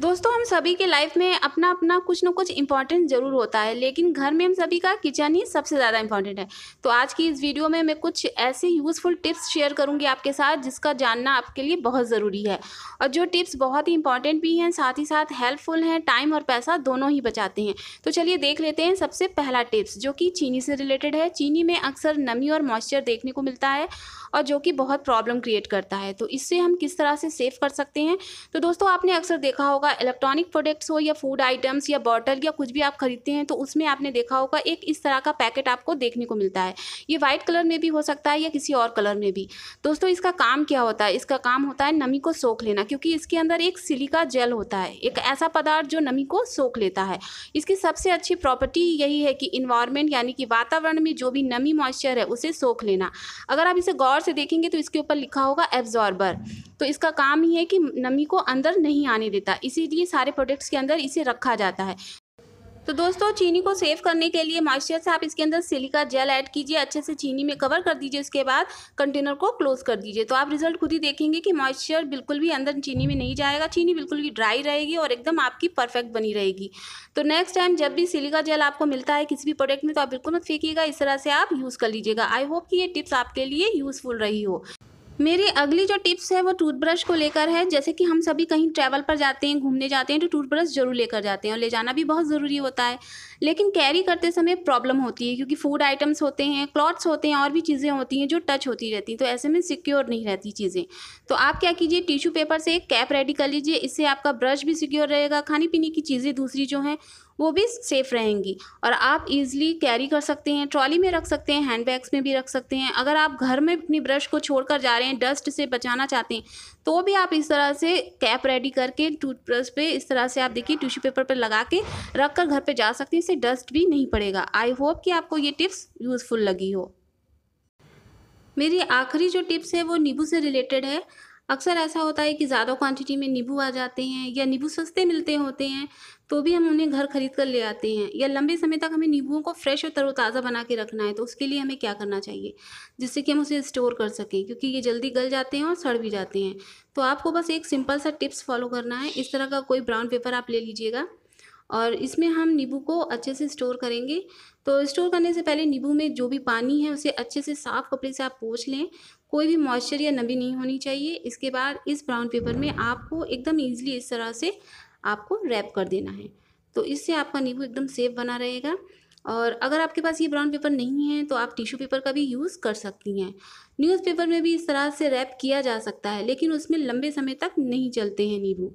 दोस्तों हम सभी के लाइफ में अपना अपना कुछ ना कुछ इंपॉर्टेंट ज़रूर होता है लेकिन घर में हम सभी का किचन ही सबसे ज़्यादा इंपॉर्टेंट है तो आज की इस वीडियो में मैं कुछ ऐसे यूज़फुल टिप्स शेयर करूँगी आपके साथ जिसका जानना आपके लिए बहुत ज़रूरी है और जो टिप्स बहुत ही इंपॉर्टेंट भी हैं साथ ही साथ हेल्पफुल हैं टाइम और पैसा दोनों ही बचाते हैं तो चलिए देख लेते हैं सबसे पहला टिप्स जो कि चीनी से रिलेटेड है चीनी में अक्सर नमी और मॉइस्चर देखने को मिलता है और जो कि बहुत प्रॉब्लम क्रिएट करता है तो इससे हम किस तरह से सेव कर सकते हैं तो दोस्तों आपने अक्सर देखा होगा होगा इलेक्ट्रॉनिक प्रोडक्ट्स हो या फूड आइटम्स या बॉटल या कुछ भी आप खरीदते हैं तो उसमें आपने देखा होगा एक इस तरह का पैकेट आपको देखने को मिलता है ये वाइट कलर में भी हो सकता है या किसी और कलर में भी दोस्तों इसका काम क्या होता है इसका काम होता है नमी को सोख लेना क्योंकि इसके अंदर एक सिलिका जेल होता है एक ऐसा पदार्थ जो नमी को सोख लेता है इसकी सबसे अच्छी प्रॉपर्टी यही है कि इन्वायरमेंट यानी कि वातावरण में जो भी नमी मॉइस्चर है उसे सोख लेना अगर आप इसे गौर से देखेंगे तो इसके ऊपर लिखा होगा एब्जॉर्बर तो इसका काम ही है कि नमी को अंदर नहीं आने देता इसी इसीलिए सारे प्रोडक्ट्स के अंदर इसे रखा जाता है तो दोस्तों चीनी को सेव करने के लिए मॉइस्चर से आप इसके अंदर सिलिका जेल ऐड कीजिए अच्छे से चीनी में कवर कर दीजिए उसके बाद कंटेनर को क्लोज कर दीजिए तो आप रिजल्ट खुद ही देखेंगे कि मॉइस्चर बिल्कुल भी अंदर चीनी में नहीं जाएगा चीनी बिल्कुल भी ड्राई रहेगी और एकदम आपकी परफेक्ट बनी रहेगी तो नेक्स्ट टाइम जब भी सिलिका जेल आपको मिलता है किसी भी प्रोडक्ट में तो आप बिल्कुल मत फेंकीगा इस तरह से आप यूज़ कर लीजिएगा आई होप कि ये टिप्स आपके लिए यूज़फुल रही हो मेरी अगली जो टिप्स है वो टूथब्रश को लेकर है जैसे कि हम सभी कहीं ट्रैवल पर जाते हैं घूमने जाते हैं तो टूथब्रश ज़रूर लेकर जाते हैं और ले जाना भी बहुत ज़रूरी होता है लेकिन कैरी करते समय प्रॉब्लम होती है क्योंकि फूड आइटम्स होते हैं क्लॉथ्स होते हैं और भी चीज़ें होती हैं जो टच होती रहती हैं तो ऐसे में सिक्योर नहीं रहती चीज़ें तो आप क्या कीजिए टिशू पेपर से एक कैप रेडी कर लीजिए इससे आपका ब्रश भी सिक्योर रहेगा खाने पीने की चीज़ें दूसरी जो हैं वो भी सेफ़ रहेंगी और आप इजीली कैरी कर सकते हैं ट्रॉली में रख सकते हैं हैंड बैग्स में भी रख सकते हैं अगर आप घर में अपनी ब्रश को छोड़कर जा रहे हैं डस्ट से बचाना चाहते हैं तो भी आप इस तरह से कैप रेडी करके टूथब्रश पे इस तरह से आप देखिए टिश्यू पेपर पर लगा के रख कर घर पर जा सकते हैं इससे डस्ट भी नहीं पड़ेगा आई होप कि आपको ये टिप्स यूज़फुल लगी हो मेरी आखिरी जो टिप्स है वो नींबू से रिलेटेड है अक्सर ऐसा होता है कि ज़्यादा क्वांटिटी में नींबू आ जाते हैं या नींबू सस्ते मिलते होते हैं तो भी हम उन्हें घर खरीद कर ले आते हैं या लंबे समय तक हमें नींबुओं को फ्रेश और तरोताज़ा बना के रखना है तो उसके लिए हमें क्या करना चाहिए जिससे कि हम उसे स्टोर कर सकें क्योंकि ये जल्दी गल जाते हैं और सड़ भी जाते हैं तो आपको बस एक सिंपल सा टिप्स फॉलो करना है इस तरह का कोई ब्राउन पेपर आप ले लीजिएगा और इसमें हम नींबू को अच्छे से स्टोर करेंगे तो स्टोर करने से पहले नींबू में जो भी पानी है उसे अच्छे से साफ़ कपड़े से आप पोछ लें कोई भी मॉइस्चर या नमी नहीं होनी चाहिए इसके बाद इस ब्राउन पेपर में आपको एकदम ईजिली इस तरह से आपको रैप कर देना है तो इससे आपका नींबू एकदम सेफ बना रहेगा और अगर आपके पास ये ब्राउन पेपर नहीं है तो आप टिश्यू पेपर का भी यूज़ कर सकती हैं न्यूज़पेपर में भी इस तरह से रैप किया जा सकता है लेकिन उसमें लंबे समय तक नहीं चलते हैं नींबू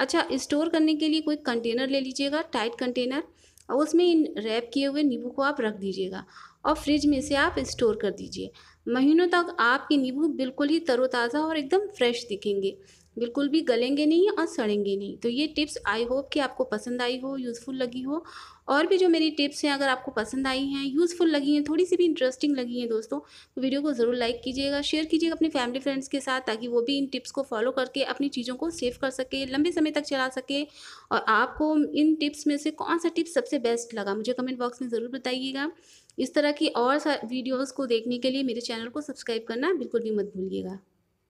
अच्छा स्टोर करने के लिए कोई कंटेनर ले लीजिएगा टाइट कंटेनर और उसमें इन रैप किए हुए नींबू को आप रख दीजिएगा और फ्रिज में से आप स्टोर कर दीजिए महीनों तक आपके नींबू बिल्कुल ही तरोताज़ा और एकदम फ्रेश दिखेंगे बिल्कुल भी गलेंगे नहीं और सड़ेंगे नहीं तो ये टिप्स आई होप कि आपको पसंद आई हो यूज़फुल लगी हो और भी जो मेरी टिप्स हैं अगर आपको पसंद आई हैं यूज़फुल लगी हैं थोड़ी सी भी इंटरेस्टिंग लगी हैं दोस्तों तो वीडियो को ज़रूर लाइक कीजिएगा शेयर कीजिएगा अपने फैमिली फ्रेंड्स के साथ ताकि वो भी इन टिप्स को फॉलो करके अपनी चीज़ों को सेव कर सके लंबे समय तक चला सके और आपको इन टिप्स में से कौन सा टिप्स सबसे बेस्ट लगा मुझे कमेंट बॉक्स में ज़रूर बताइएगा इस तरह की और वीडियोज़ को देखने के लिए मेरे चैनल को सब्सक्राइब करना बिल्कुल भी मत भूलिएगा